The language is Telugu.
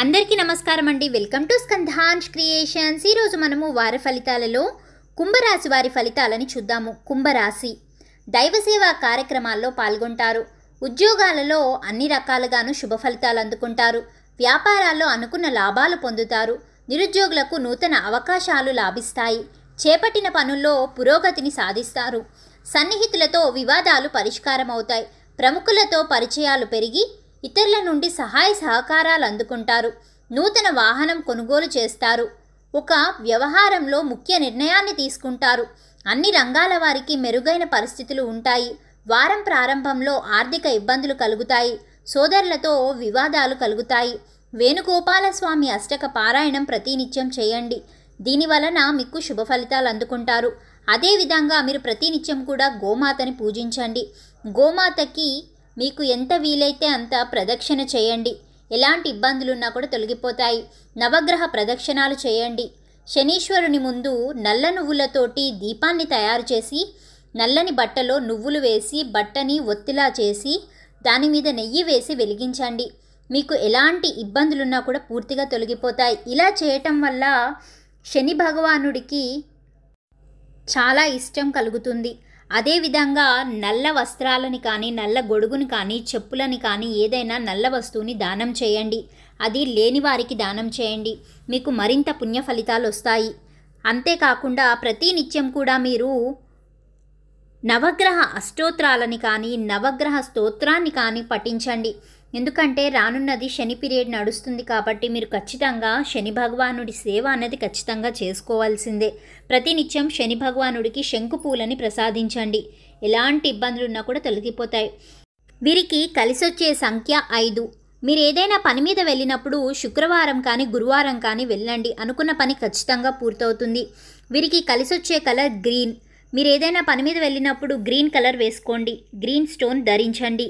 అందరికీ నమస్కారం అండి వెల్కమ్ టు స్కంధాన్స్ క్రియేషన్స్ ఈరోజు మనము వార ఫలితాలలో కుంభరాశి వారి ఫలితాలని చూద్దాము కుంభరాశి దైవసేవా కార్యక్రమాల్లో పాల్గొంటారు ఉద్యోగాలలో అన్ని రకాలుగాను శుభ ఫలితాలు అందుకుంటారు వ్యాపారాల్లో అనుకున్న లాభాలు పొందుతారు నిరుద్యోగులకు నూతన అవకాశాలు లాభిస్తాయి చేపట్టిన పనుల్లో పురోగతిని సాధిస్తారు సన్నిహితులతో వివాదాలు పరిష్కారం అవుతాయి ప్రముఖులతో పరిచయాలు పెరిగి ఇతరుల నుండి సహాయ సహకారాలు అందుకుంటారు నూతన వాహనం కొనుగోలు చేస్తారు ఒక వ్యవహారంలో ముఖ్య నిర్ణయాన్ని తీసుకుంటారు అన్ని రంగాల వారికి మెరుగైన పరిస్థితులు ఉంటాయి వారం ప్రారంభంలో ఆర్థిక ఇబ్బందులు కలుగుతాయి సోదరులతో వివాదాలు కలుగుతాయి వేణుగోపాలస్వామి అష్టక పారాయణం ప్రతినిత్యం చేయండి దీని వలన మీకు శుభ ఫలితాలు అందుకుంటారు అదేవిధంగా మీరు ప్రతినిత్యం కూడా గోమాతని పూజించండి గోమాతకి మీకు ఎంత వీలైతే అంత ప్రదక్షిణ చేయండి ఎలాంటి ఇబ్బందులున్నా కూడా తొలగిపోతాయి నవగ్రహ ప్రదక్షిణాలు చేయండి శనీశ్వరుని ముందు నల్ల నువ్వులతోటి దీపాన్ని తయారు చేసి నల్లని బట్టలో నువ్వులు వేసి బట్టని ఒత్తిలా చేసి దాని మీద నెయ్యి వేసి వెలిగించండి మీకు ఎలాంటి ఇబ్బందులున్నా కూడా పూర్తిగా తొలగిపోతాయి ఇలా చేయటం వల్ల శని భగవానుడికి చాలా ఇష్టం కలుగుతుంది అదేవిధంగా నల్ల వస్త్రాలని కానీ నల్ల గొడుగుని కానీ చెప్పులని కానీ ఏదైనా నల్ల వస్తువుని దానం చేయండి అది లేని వారికి దానం చేయండి మీకు మరింత పుణ్య ఫలితాలు వస్తాయి అంతేకాకుండా ప్రతి నిత్యం కూడా మీరు నవగ్రహ అష్టోత్రాలని కానీ నవగ్రహ స్తోత్రాన్ని కానీ పఠించండి ఎందుకంటే రానున్నది శని పీరియడ్ నడుస్తుంది కాబట్టి మీరు ఖచ్చితంగా శని భగవానుడి సేవ అనేది ఖచ్చితంగా చేసుకోవాల్సిందే ప్రతినిత్యం శని భగవానుడికి శంకు పూలని ప్రసాదించండి ఎలాంటి ఇబ్బందులున్నా కూడా తొలగిపోతాయి వీరికి కలిసొచ్చే సంఖ్య ఐదు మీరు ఏదైనా పని మీద వెళ్ళినప్పుడు శుక్రవారం కానీ గురువారం కానీ వెళ్ళండి అనుకున్న పని ఖచ్చితంగా పూర్తవుతుంది వీరికి కలిసొచ్చే కలర్ గ్రీన్ మీరు ఏదైనా పని మీద వెళ్ళినప్పుడు గ్రీన్ కలర్ వేసుకోండి గ్రీన్ స్టోన్ ధరించండి